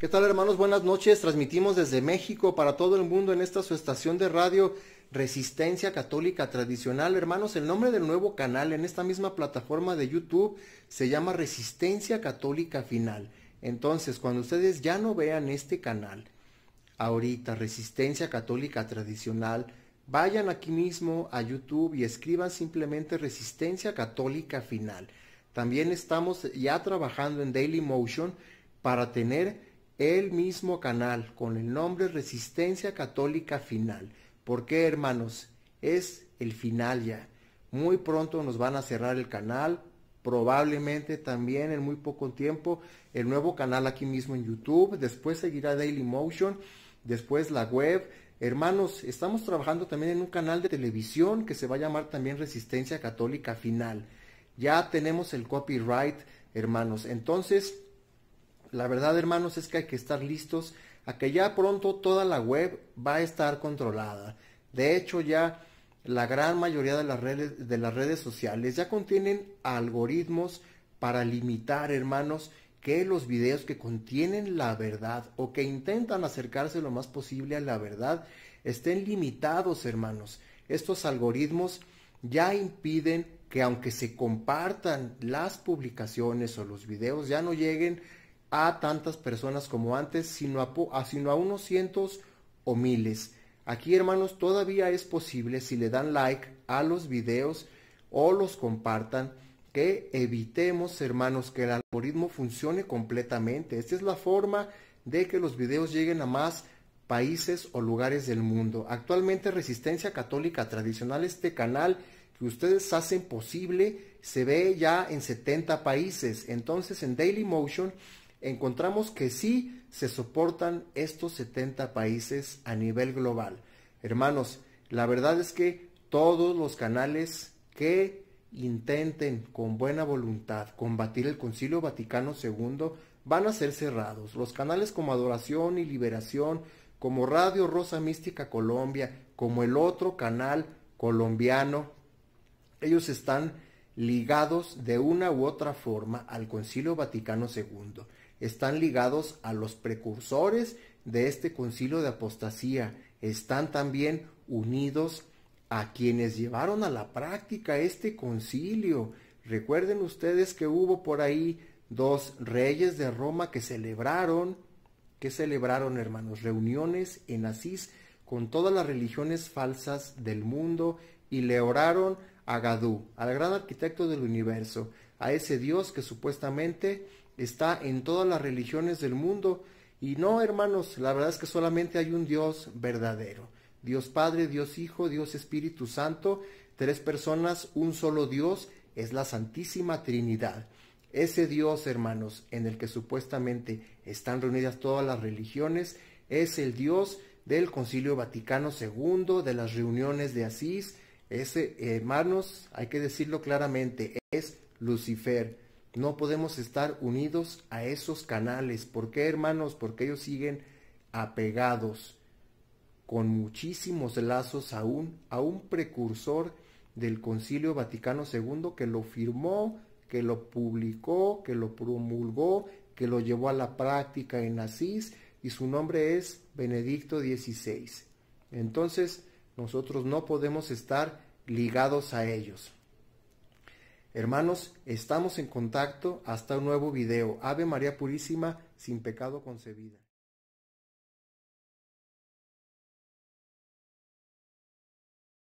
¿Qué tal hermanos? Buenas noches. Transmitimos desde México para todo el mundo en esta su estación de radio Resistencia Católica Tradicional. Hermanos, el nombre del nuevo canal en esta misma plataforma de YouTube se llama Resistencia Católica Final. Entonces, cuando ustedes ya no vean este canal, ahorita Resistencia Católica Tradicional, vayan aquí mismo a YouTube y escriban simplemente Resistencia Católica Final. También estamos ya trabajando en Daily Motion para tener el mismo canal con el nombre Resistencia Católica Final. ¿Por qué, hermanos? Es el final ya. Muy pronto nos van a cerrar el canal, probablemente también en muy poco tiempo el nuevo canal aquí mismo en YouTube, después seguirá Daily Motion, después la web. Hermanos, estamos trabajando también en un canal de televisión que se va a llamar también Resistencia Católica Final. Ya tenemos el copyright, hermanos. Entonces, la verdad, hermanos, es que hay que estar listos a que ya pronto toda la web va a estar controlada. De hecho, ya la gran mayoría de las redes, de las redes sociales ya contienen algoritmos para limitar, hermanos, que los videos que contienen la verdad o que intentan acercarse lo más posible a la verdad estén limitados, hermanos. Estos algoritmos ya impiden que aunque se compartan las publicaciones o los videos, ya no lleguen a tantas personas como antes, sino a, sino a unos cientos o miles. Aquí, hermanos, todavía es posible, si le dan like a los videos o los compartan, que evitemos, hermanos, que el algoritmo funcione completamente. Esta es la forma de que los videos lleguen a más países o lugares del mundo. Actualmente Resistencia Católica Tradicional, este canal que ustedes hacen posible, se ve ya en 70 países. Entonces en Daily Motion encontramos que sí se soportan estos 70 países a nivel global. Hermanos, la verdad es que todos los canales que intenten con buena voluntad combatir el Concilio Vaticano II van a ser cerrados. Los canales como Adoración y Liberación, como Radio Rosa Mística Colombia, como el otro canal colombiano, ellos están ligados de una u otra forma al Concilio Vaticano II están ligados a los precursores de este concilio de apostasía, están también unidos a quienes llevaron a la práctica este concilio. Recuerden ustedes que hubo por ahí dos reyes de Roma que celebraron, que celebraron hermanos, reuniones en Asís con todas las religiones falsas del mundo y le oraron a Gadú, al gran arquitecto del universo a ese Dios que supuestamente está en todas las religiones del mundo. Y no, hermanos, la verdad es que solamente hay un Dios verdadero. Dios Padre, Dios Hijo, Dios Espíritu Santo, tres personas, un solo Dios, es la Santísima Trinidad. Ese Dios, hermanos, en el que supuestamente están reunidas todas las religiones, es el Dios del Concilio Vaticano II, de las reuniones de Asís. Ese, hermanos, hay que decirlo claramente, es Lucifer. No podemos estar unidos a esos canales. ¿Por qué, hermanos? Porque ellos siguen apegados con muchísimos lazos aún a un precursor del Concilio Vaticano II que lo firmó, que lo publicó, que lo promulgó, que lo llevó a la práctica en Asís y su nombre es Benedicto XVI. Entonces, nosotros no podemos estar ligados a ellos. Hermanos, estamos en contacto hasta un nuevo video. Ave María Purísima, sin pecado concebida.